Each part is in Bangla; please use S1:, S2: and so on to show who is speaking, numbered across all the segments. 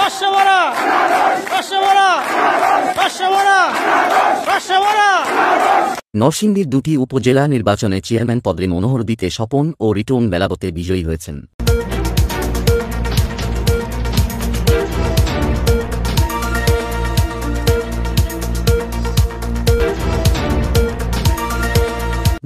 S1: নরসিংদীর দুটি উপজেলা নির্বাচনে চেয়ারম্যান পদে মনোহর দিতে স্বপন ও রিটন বেলাগতে বিজয়ী হয়েছেন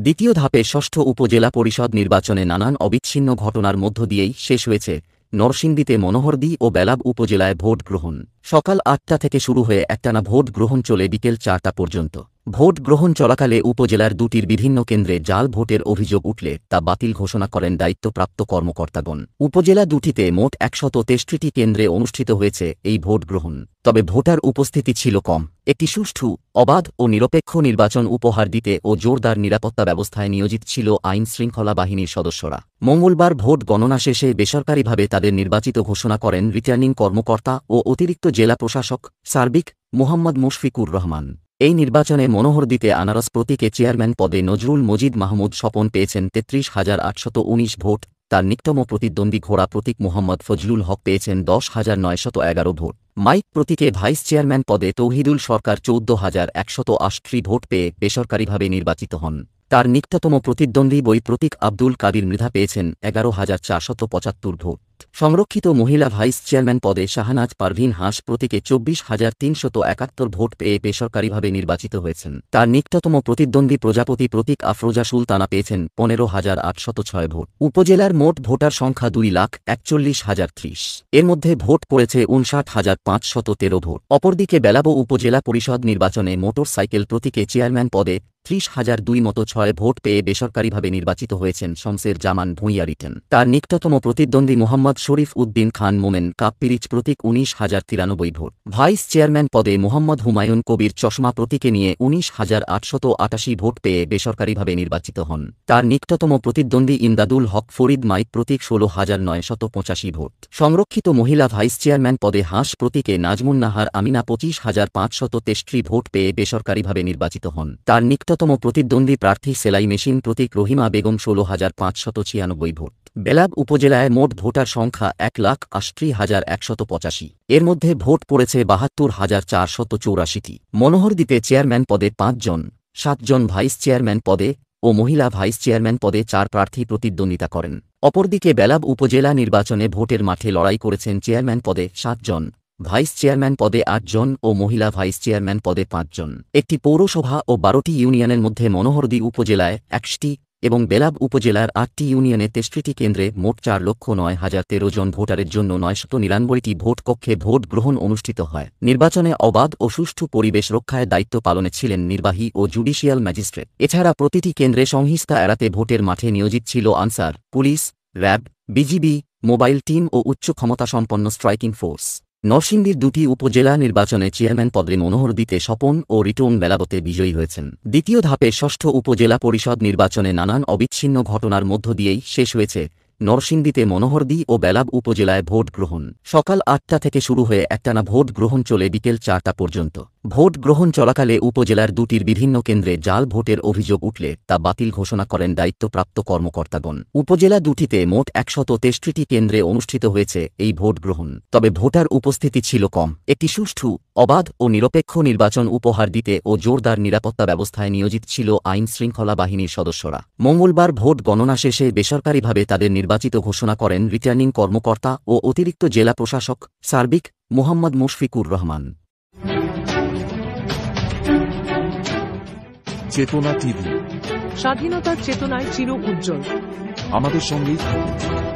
S1: দ্বিতীয় ধাপে ষষ্ঠ উপজেলা পরিষদ নির্বাচনে নানান অবিচ্ছিন্ন ঘটনার মধ্য দিয়েই শেষ হয়েছে নরসিংদীতে মনোহরদী ও বেলাব উপজেলায় ভোট গ্রহণ সকাল আটটা থেকে শুরু হয়ে একটানা ভোট গ্রহণ চলে বিকেল চারটা পর্যন্ত ভোট গ্রহণ চলাকালে উপজেলার দুটির বিভিন্ন কেন্দ্রে জাল ভোটের অভিযোগ উঠলে তা বাতিল ঘোষণা করেন দায়িত্বপ্রাপ্ত কর্মকর্তাগণ উপজেলা দুটিতে মোট একশত তেষ্টিটি কেন্দ্রে অনুষ্ঠিত হয়েছে এই ভোট গ্রহণ তবে ভোটার উপস্থিতি ছিল কম একটি সুষ্ঠু অবাধ ও নিরপেক্ষ নির্বাচন উপহার দিতে ও জোরদার নিরাপত্তা ব্যবস্থায় নিয়োজিত ছিল আইন শৃঙ্খলা বাহিনীর সদস্যরা মঙ্গলবার ভোট গণনা শেষে বেসরকারিভাবে তাদের নির্বাচিত ঘোষণা করেন রিটার্নিং কর্মকর্তা ও অতিরিক্ত জেলা প্রশাসক সার্বিক মোহাম্মদ মুশফিকুর রহমান এই নির্বাচনে মনোহর দিতে আনারস প্রতীকে চেয়ারম্যান পদে নজরুল মজিদ মাহমুদ স্বপন পেয়েছেন তেত্রিশ হাজার আটশত উনিশ ভোট তার নিকটম প্রতিদ্বন্দ্বী ঘোড়া প্রতীক মোহাম্মদ ফজলুল হক পেয়েছেন দশ হাজার নয়শত এগারো ভোট মাইক প্রতীকে ভাইস চেয়ারম্যান পদে তৌহিদুল সরকার চৌদ্দ হাজার একশত আষ্ট্রি ভোট পেয়ে বেসরকারিভাবে নির্বাচিত হন তার নিকটতম প্রতিদ্বন্দ্বী বই প্রতীক আব্দুল কাদির মৃধা পেয়েছেন এগারো হাজার চারশত পঁচাত্তর ভোট সংরক্ষিত মহিলা ভাইস চেয়ারম্যান পদে শাহানাজ পারভিন হাঁস প্রতীকে চব্বিশ হাজার তিনশত একাত্তর ভোট পেয়ে বেসরকারিভাবে নির্বাচিত হয়েছেন তার নিকটতম প্রতিদ্বন্দ্বী প্রজাপতি প্রতীক আফরোজা সুলতানা পেয়েছেন পনেরো হাজার আটশত ছয় ভোট উপজেলার মোট ভোটার সংখ্যা দুই লাখ একচল্লিশ হাজার ত্রিশ এর মধ্যে ভোট পড়েছে উনষাট হাজার পাঁচশত তেরো ভোট অপরদিকে বেলাবো উপজেলা পরিষদ নির্বাচনে মোটরসাইকেল প্রতীকে চেয়ারম্যান পদে ত্রিশ হাজার দুই মতো ছয় ভোট পেয়ে বেসরকারিভাবে নির্বাচিত হয়েছেন শমসের জামান ভুঁইয়া রিটেন তার নিকটতম প্রতিদ্বন্দ্বী মোহাম্মদ শরীফ উদ্দিন খান মোমেন কাপ্পিরিচ প্রতীক উনিশ হাজার তিরানব্বই ভোট ভাইস চেয়ারম্যান পদে মোহাম্মদ হুমায়ুন কবির চশমা প্রতীকে নিয়ে উনিশ হাজার আটশত আটাশি ভোট পেয়ে বেসরকারিভাবে নির্বাচিত হন তার নিকটতম প্রতিদ্বন্দ্বী ইমদাদুল হক ফরিদ মাইক প্রতীক ষোলো হাজার নয়শত পঁচাশি ভোট সংরক্ষিত মহিলা ভাইস চেয়ারম্যান পদে হাঁস প্রতীকে নাজমুন নাহার আমিনা পঁচিশ হাজার পাঁচশত তেষ্টি ভোট পেয়ে বেসরকারিভাবে নির্বাচিত হন তার নিকট নিকটতম প্রতিদ্বন্দ্বী প্রার্থী সেলাই মেশিন প্রতীক রহিমা বেগম ষোলো হাজার পাঁচশত ছিয়ানব্বই ভোট বেলাব উপজেলায় মোট ভোটার সংখ্যা এক লাখ আশি হাজার একশত পঁচাশি এর মধ্যে ভোট পড়েছে বাহাত্তর হাজার চারশত চৌরাশিটি মনোহরদীতে চেয়ারম্যান পদে পাঁচজন সাতজন ভাইস চেয়ারম্যান পদে ও মহিলা ভাইস চেয়ারম্যান পদে চার প্রার্থী প্রতিদ্বন্দ্বিতা করেন অপরদিকে বেলাব উপজেলা নির্বাচনে ভোটের মাঠে লড়াই করেছেন চেয়ারম্যান পদে সাতজন ভাইস চেয়ারম্যান পদে আটজন ও মহিলা ভাইস চেয়ারম্যান পদে পাঁচজন একটি পৌরসভা ও বারোটি ইউনিয়নের মধ্যে মনোহরদী উপজেলায় একশটি এবং বেলাব উপজেলার আটটি ইউনিয়নে তেষ্টিটি কেন্দ্রে মোট চার লক্ষ নয় হাজার তেরো জন ভোটারের জন্য নয়শত নিরানব্বইটি ভোট কক্ষে ভোট গ্রহণ অনুষ্ঠিত হয় নির্বাচনে অবাধ ও সুষ্ঠু পরিবেশ রক্ষায় দায়িত্ব পালনে ছিলেন নির্বাহী ও জুডিশিয়াল ম্যাজিস্ট্রেট এছাড়া প্রতিটি কেন্দ্রে সংহিস্তা এড়াতে ভোটের মাঠে নিয়োজিত ছিল Ansar police RAB BGB mobile team ও উচ্চ ক্ষমতাসম্পন্ন স্ট্রাইকিং ফোর্স নরসিংদীর দুটি উপজেলা নির্বাচনে চেয়ারম্যান পদে মনোহর দিতে স্বপন ও রিটন বেলাবতে বিজয়ী হয়েছেন দ্বিতীয় ধাপে ষষ্ঠ উপজেলা পরিষদ নির্বাচনে নানান অবিচ্ছিন্ন ঘটনার মধ্য দিয়েই শেষ হয়েছে নরসিংদীতে মনোহরদি ও বেলাব উপজেলায় ভোট গ্রহণ সকাল আটটা থেকে শুরু হয়ে একটানা ভোট গ্রহণ চলে বিকেল চারটা পর্যন্ত ভোট গ্রহণ চলাকালে উপজেলার দুটির বিভিন্ন কেন্দ্রে জাল ভোটের অভিযোগ উঠলে তা বাতিল ঘোষণা করেন দায়িত্বপ্রাপ্ত কর্মকর্তাগণ উপজেলা দুটিতে মোট একশত তেষট্টিটি কেন্দ্রে অনুষ্ঠিত হয়েছে এই ভোট গ্রহণ তবে ভোটার উপস্থিতি ছিল কম একটি সুষ্ঠু অবাধ ও নিরপেক্ষ নির্বাচন উপহার দিতে ও জোরদার নিরাপত্তা ব্যবস্থায় নিয়োজিত ছিল আইন শৃঙ্খলা বাহিনীর সদস্যরা মঙ্গলবার ভোট গণনা শেষে বেসরকারিভাবে তাদের নির্বাচিত ঘোষণা করেন রিটার্নিং কর্মকর্তা ও অতিরিক্ত জেলা প্রশাসক সার্বিক মোহাম্মদ মুশফিকুর রহমান চেতনা টিভি স্বাধীনতার চেতনায় চির উজ্জ্বল আমাদের সঙ্গেই থাকুন